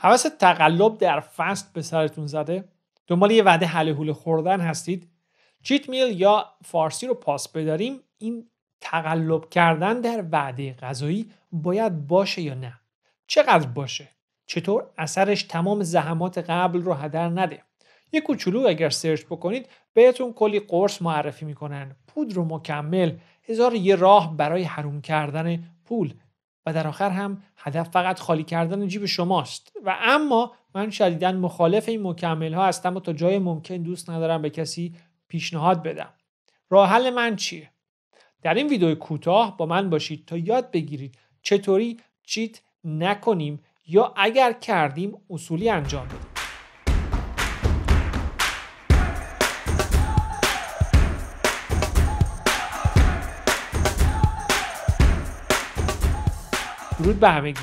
حواس تقلب در فست به سرتون زده دنبال یه وعده حل حول خوردن هستید چیت میل یا فارسی رو پاس بداریم این تقلب کردن در وعده غذایی باید باشه یا نه چقدر باشه چطور اثرش تمام زحمات قبل رو هدر نده یه کوچولو اگر سرچ بکنید بهتون کلی قرص معرفی میکنن پودر و مکمل هزار یه راه برای حروم کردن پول و در آخر هم هدف فقط خالی کردن جیب شماست و اما من شدیدا مخالف این مکمل ها هستم و تا جای ممکن دوست ندارم به کسی پیشنهاد بدم راه حل من چیه در این ویدیو کوتاه با من باشید تا یاد بگیرید چطوری چیت نکنیم یا اگر کردیم اصولی انجام بدیم درود به همگی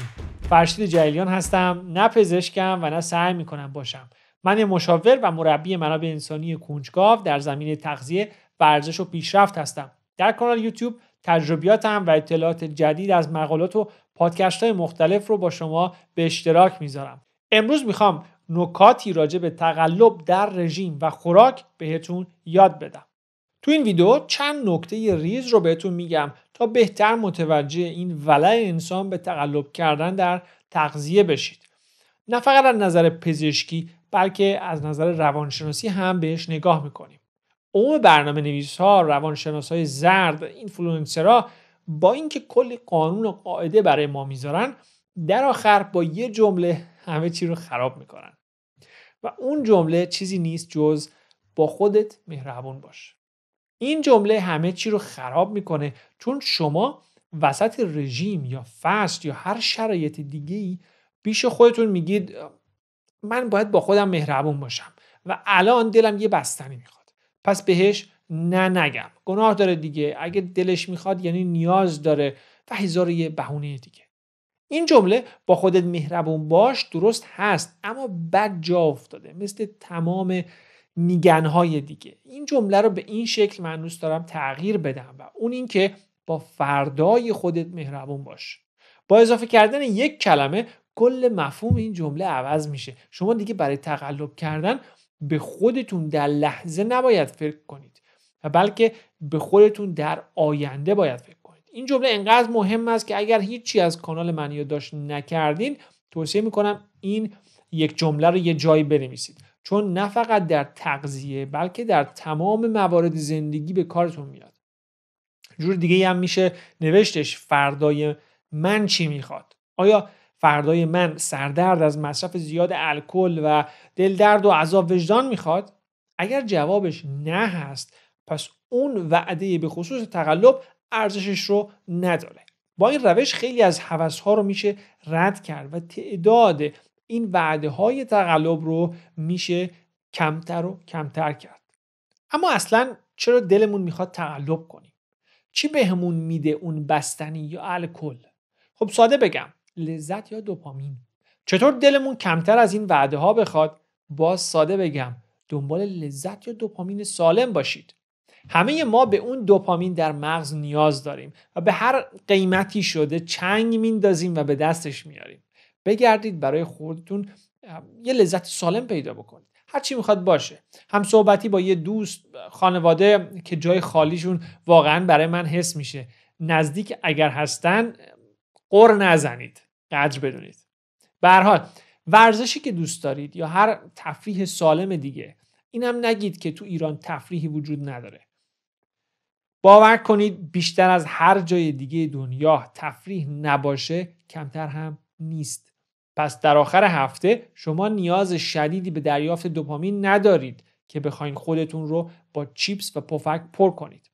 فرشید جلیان هستم نه پزشکم و نه سعی میکنم باشم من مشاور و مربی منابع انسانی کنجکاو در زمینه تغذیه ورزش و پیشرفت هستم در کانال یوتیوب تجربیاتم و اطلاعات جدید از مقالات و پادکست های مختلف رو با شما به اشتراک میذارم امروز میخوام نکاتی راجع به تقلب در رژیم و خوراک بهتون یاد بدم تو این ویدیو چند نکته ریز رو بهتون میگم تا بهتر متوجه این ولع انسان به تقلب کردن در تغذیه بشید نه فقط از نظر پزشکی بلکه از نظر روانشناسی هم بهش نگاه میکنیم عموم برنامه نویس ها روانشناس های زرد اینفلوئنسرا با اینکه کلی قانون و قاعده برای ما میذارن در آخر با یه جمله همه چی رو خراب میکنن و اون جمله چیزی نیست جز با خودت مهربون باش این جمله همه چی رو خراب میکنه چون شما وسط رژیم یا فست یا هر شرایط دیگه ای بیش خودتون میگید من باید با خودم مهربون باشم و الان دلم یه بستنی میخواد پس بهش نه نگم گناه داره دیگه اگه دلش میخواد یعنی نیاز داره و هزار یه بهونه دیگه این جمله با خودت مهربون باش درست هست اما بد جا افتاده مثل تمام میگنهای دیگه این جمله رو به این شکل من دوست دارم تغییر بدم و اون اینکه با فردای خودت مهربون باش با اضافه کردن یک کلمه کل مفهوم این جمله عوض میشه شما دیگه برای تقلب کردن به خودتون در لحظه نباید فکر کنید و بلکه به خودتون در آینده باید فکر کنید این جمله انقدر مهم است که اگر هیچی از کانال من داشت نکردین توصیه میکنم این یک جمله رو یه جایی بنویسید چون نه فقط در تغذیه بلکه در تمام موارد زندگی به کارتون میاد جور دیگه هم میشه نوشتش فردای من چی میخواد آیا فردای من سردرد از مصرف زیاد الکل و دل درد و عذاب وجدان میخواد اگر جوابش نه هست پس اون وعده به خصوص تقلب ارزشش رو نداره با این روش خیلی از حوث ها رو میشه رد کرد و تعداد این وعده های تقلب رو میشه کمتر و کمتر کرد اما اصلا چرا دلمون میخواد تقلب کنیم چی بهمون میده اون بستنی یا الکل خب ساده بگم لذت یا دوپامین چطور دلمون کمتر از این وعده ها بخواد باز ساده بگم دنبال لذت یا دوپامین سالم باشید همه ما به اون دوپامین در مغز نیاز داریم و به هر قیمتی شده چنگ میندازیم و به دستش میاریم بگردید برای خودتون یه لذت سالم پیدا بکنید هر چی میخواد باشه هم صحبتی با یه دوست خانواده که جای خالیشون واقعا برای من حس میشه نزدیک اگر هستن قر نزنید قدر بدونید به ورزشی که دوست دارید یا هر تفریح سالم دیگه اینم نگید که تو ایران تفریحی وجود نداره باور کنید بیشتر از هر جای دیگه دنیا تفریح نباشه کمتر هم نیست پس در آخر هفته شما نیاز شدیدی به دریافت دوپامین ندارید که بخواین خودتون رو با چیپس و پفک پر کنید.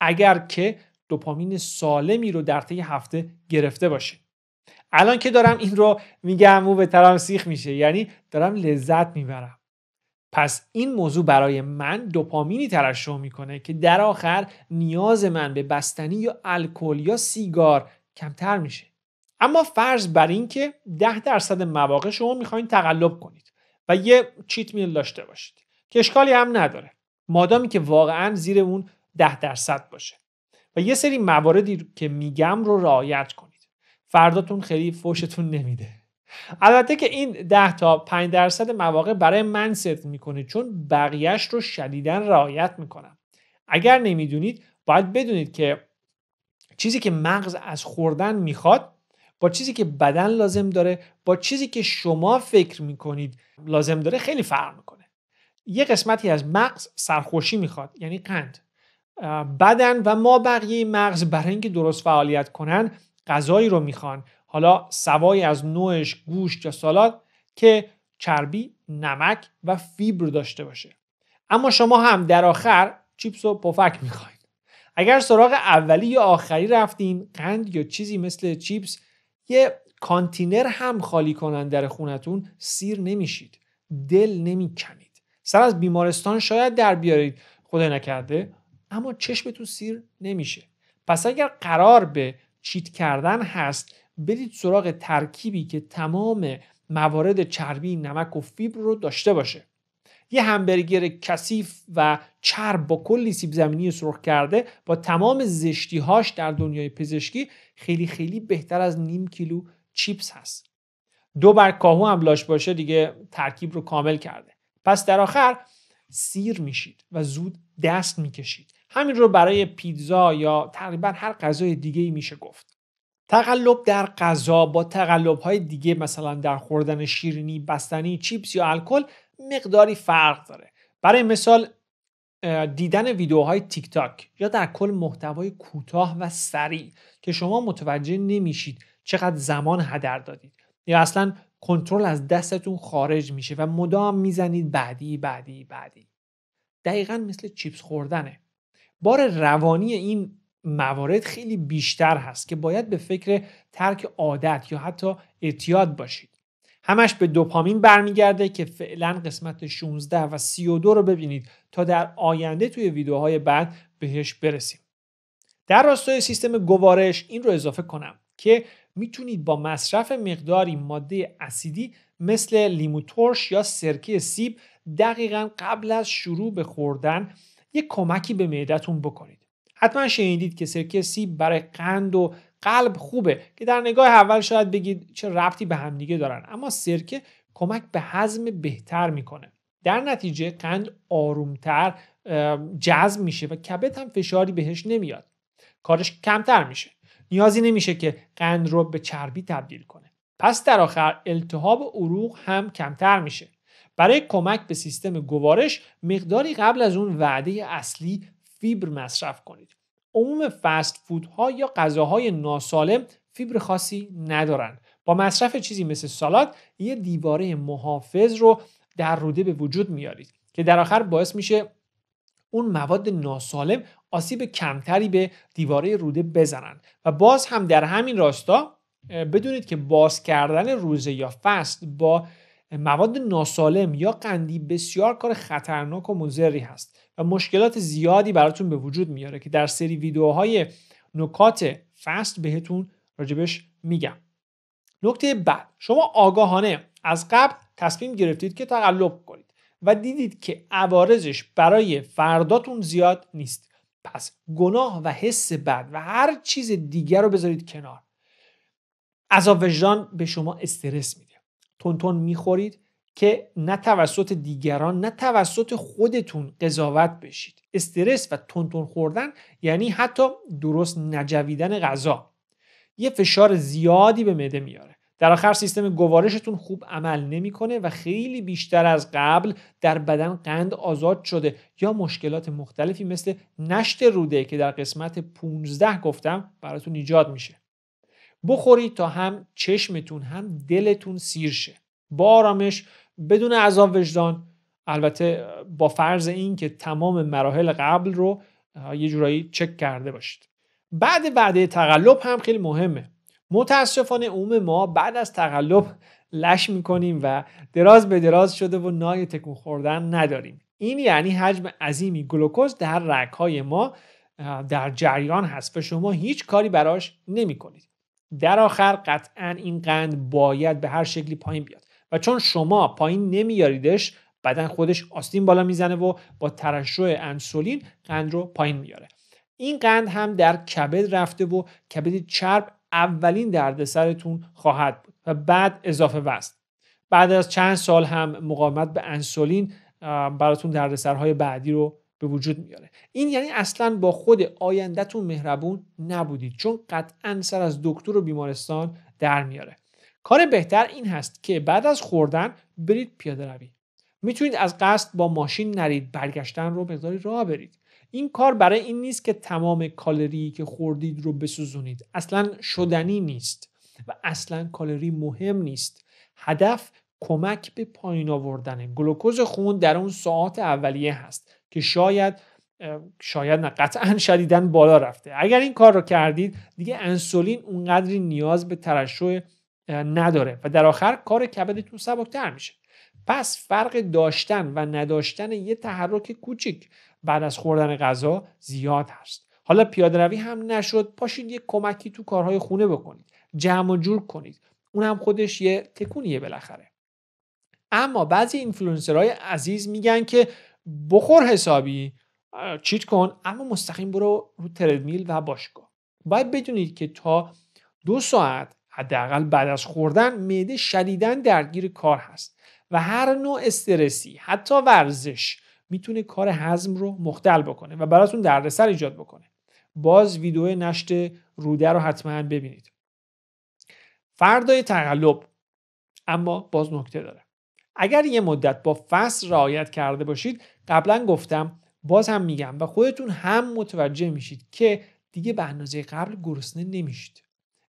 اگر که دوپامین سالمی رو در طی هفته گرفته باشید. الان که دارم این رو میگم او به ترم سیخ میشه یعنی دارم لذت میبرم. پس این موضوع برای من دوپامینی ترشح میکنه که در آخر نیاز من به بستنی یا الکل یا سیگار کمتر میشه. اما فرض بر این که 10 درصد مواقع شما میخواین تقلب کنید و یه چیت میل داشته باشید که اشکالی هم نداره مادامی که واقعا زیر اون 10 درصد باشه و یه سری مواردی که میگم رو رعایت کنید فرداتون خیلی فوشتون نمیده البته که این 10 تا 5 درصد مواقع برای من صدق میکنه چون بقیهش رو شدیدا رعایت میکنم اگر نمیدونید باید بدونید که چیزی که مغز از خوردن میخواد با چیزی که بدن لازم داره با چیزی که شما فکر میکنید لازم داره خیلی فرق میکنه یه قسمتی از مغز سرخوشی میخواد یعنی قند بدن و ما بقیه مغز برای اینکه درست فعالیت کنن غذایی رو میخوان حالا سوای از نوعش گوشت یا سالاد که چربی نمک و فیبر داشته باشه اما شما هم در آخر چیپس و پفک میخواید. اگر سراغ اولی یا آخری رفتین قند یا چیزی مثل چیپس یه کانتینر هم خالی کنن در خونتون سیر نمیشید دل نمیکنید سر از بیمارستان شاید در بیارید خدای نکرده اما چشمتون سیر نمیشه پس اگر قرار به چیت کردن هست برید سراغ ترکیبی که تمام موارد چربی نمک و فیبر رو داشته باشه یه همبرگر کثیف و چرب با کلی سیب زمینی سرخ کرده با تمام زشتیهاش در دنیای پزشکی خیلی خیلی بهتر از نیم کیلو چیپس هست دو بر کاهو هم لاش باشه دیگه ترکیب رو کامل کرده پس در آخر سیر میشید و زود دست میکشید همین رو برای پیتزا یا تقریبا هر غذای دیگه ای میشه گفت تقلب در غذا با تقلب های دیگه مثلا در خوردن شیرینی بستنی چیپس یا الکل مقداری فرق داره برای مثال دیدن ویدیوهای تیک تاک یا در کل محتوای کوتاه و سریع که شما متوجه نمیشید چقدر زمان هدر دادید یا اصلا کنترل از دستتون خارج میشه و مدام میزنید بعدی بعدی بعدی دقیقا مثل چیپس خوردنه بار روانی این موارد خیلی بیشتر هست که باید به فکر ترک عادت یا حتی اعتیاد باشید همش به دوپامین برمیگرده که فعلا قسمت 16 و 32 رو ببینید تا در آینده توی ویدیوهای بعد بهش برسیم در راستای سیستم گوارش این رو اضافه کنم که میتونید با مصرف مقداری ماده اسیدی مثل لیمو ترش یا سرکه سیب دقیقا قبل از شروع به خوردن یک کمکی به معدتون بکنید حتما شنیدید که سرکه سیب برای قند و قلب خوبه که در نگاه اول شاید بگید چه ربطی به همدیگه دارن اما سرکه کمک به هضم بهتر میکنه در نتیجه قند آرومتر جذب میشه و کبد هم فشاری بهش نمیاد کارش کمتر میشه نیازی نمیشه که قند رو به چربی تبدیل کنه پس در آخر التهاب عروق هم کمتر میشه برای کمک به سیستم گوارش مقداری قبل از اون وعده اصلی فیبر مصرف کنید عموم فست ها یا غذاهای ناسالم فیبر خاصی ندارن با مصرف چیزی مثل سالاد یه دیواره محافظ رو در روده به وجود میارید که در آخر باعث میشه اون مواد ناسالم آسیب کمتری به دیواره روده بزنن و باز هم در همین راستا بدونید که باز کردن روزه یا فست با مواد ناسالم یا قندی بسیار کار خطرناک و مضری هست و مشکلات زیادی براتون به وجود میاره که در سری ویدیوهای نکات فست بهتون راجبش میگم نکته بعد شما آگاهانه از قبل تصمیم گرفتید که تقلب کنید و دیدید که عوارضش برای فرداتون زیاد نیست پس گناه و حس بد و هر چیز دیگر رو بذارید کنار عذاب وجدان به شما استرس میده تون تون میخورید که نه توسط دیگران نه توسط خودتون قضاوت بشید استرس و تونتون خوردن یعنی حتی درست نجویدن غذا یه فشار زیادی به معده میاره در آخر سیستم گوارشتون خوب عمل نمیکنه و خیلی بیشتر از قبل در بدن قند آزاد شده یا مشکلات مختلفی مثل نشت روده که در قسمت 15 گفتم براتون ایجاد میشه بخورید تا هم چشمتون هم دلتون سیر شه با آرامش بدون عذاب وجدان البته با فرض این که تمام مراحل قبل رو یه جورایی چک کرده باشید بعد بعد تقلب هم خیلی مهمه متاسفانه عموم ما بعد از تقلب لش میکنیم و دراز به دراز شده و نای تکون خوردن نداریم این یعنی حجم عظیمی گلوکوز در رگهای ما در جریان هست و شما هیچ کاری براش نمی کنید. در آخر قطعا این قند باید به هر شکلی پایین بیاد و چون شما پایین نمیاریدش بدن خودش آستین بالا میزنه و با ترشح انسولین قند رو پایین میاره این قند هم در کبد رفته و کبد چرب اولین دردسرتون خواهد بود و بعد اضافه وزن بعد از چند سال هم مقاومت به انسولین براتون دردسرهای بعدی رو به وجود میاره این یعنی اصلا با خود آیندهتون مهربون نبودید چون قطعا سر از دکتر و بیمارستان در میاره کار بهتر این هست که بعد از خوردن برید پیاده روی میتونید از قصد با ماشین نرید برگشتن رو مقداری راه برید این کار برای این نیست که تمام کالری که خوردید رو بسوزونید اصلا شدنی نیست و اصلا کالری مهم نیست هدف کمک به پایین آوردن گلوکوز خون در اون ساعت اولیه هست که شاید شاید نه قطعا شدیدن بالا رفته اگر این کار رو کردید دیگه انسولین اونقدری نیاز به ترشح نداره و در آخر کار کبدتون سبکتر میشه پس فرق داشتن و نداشتن یه تحرک کوچیک بعد از خوردن غذا زیاد هست حالا پیاده روی هم نشد پاشید یه کمکی تو کارهای خونه بکنید جمع و جور کنید اون هم خودش یه تکونیه بالاخره اما بعضی اینفلوئنسرهای عزیز میگن که بخور حسابی چیت کن اما مستقیم برو رو تردمیل و باشگاه باید بدونید که تا دو ساعت حداقل بعد از خوردن معده شدیدا درگیر کار هست و هر نوع استرسی حتی ورزش میتونه کار هضم رو مختل بکنه و براتون دردسر ایجاد بکنه باز ویدیو نشت روده رو حتما ببینید فردای تقلب اما باز نکته داره اگر یه مدت با فصل رعایت کرده باشید قبلا گفتم باز هم میگم و خودتون هم متوجه میشید که دیگه به اندازه قبل گرسنه نمیشید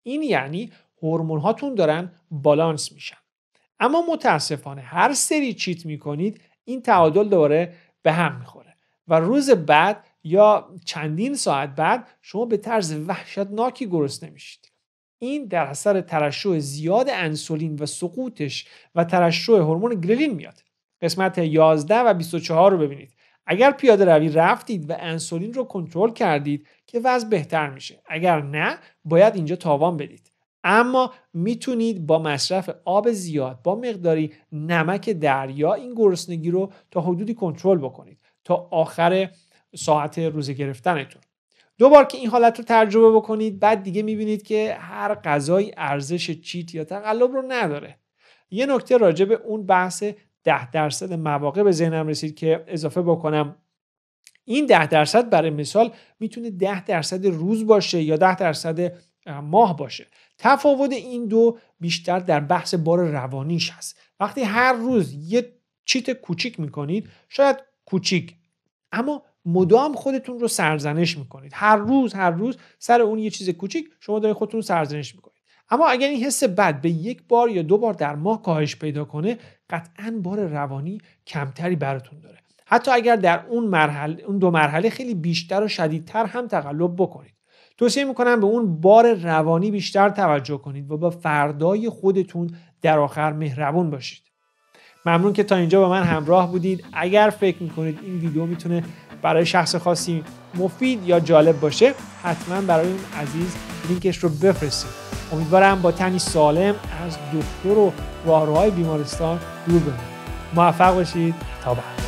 این یعنی هورمون هاتون دارن بالانس میشن اما متاسفانه هر سری چیت میکنید این تعادل دوباره به هم میخوره و روز بعد یا چندین ساعت بعد شما به طرز وحشتناکی گرسنه نمیشید. این در اثر ترشح زیاد انسولین و سقوطش و ترشح هورمون گرلین میاد قسمت 11 و 24 رو ببینید اگر پیاده روی رفتید و انسولین رو کنترل کردید که وضع بهتر میشه اگر نه باید اینجا تاوان بدید اما میتونید با مصرف آب زیاد با مقداری نمک دریا این گرسنگی رو تا حدودی کنترل بکنید تا آخر ساعت روزه گرفتنتون دو بار که این حالت رو تجربه بکنید بعد دیگه میبینید که هر غذایی ارزش چیت یا تقلب رو نداره یه نکته راجع به اون بحث ده درصد مواقع به ذهنم رسید که اضافه بکنم این ده درصد برای مثال میتونه ده درصد روز باشه یا ده درصد ماه باشه تفاوت این دو بیشتر در بحث بار روانیش هست وقتی هر روز یه چیت کوچیک میکنید شاید کوچیک اما مدام خودتون رو سرزنش میکنید هر روز هر روز سر اون یه چیز کوچیک شما دارید خودتون رو سرزنش میکنید اما اگر این حس بد به یک بار یا دو بار در ماه کاهش پیدا کنه قطعا بار روانی کمتری براتون داره حتی اگر در اون مرحله اون دو مرحله خیلی بیشتر و شدیدتر هم تقلب بکنید توصیه میکنم به اون بار روانی بیشتر توجه کنید و با فردای خودتون در آخر مهربون باشید ممنون که تا اینجا با من همراه بودید اگر فکر میکنید این ویدیو میتونه برای شخص خاصی مفید یا جالب باشه حتما برای اون عزیز لینکش رو بفرستید امیدوارم با تنی سالم از دکتر و راهروهای بیمارستان دور بمونید موفق باشید تا بعد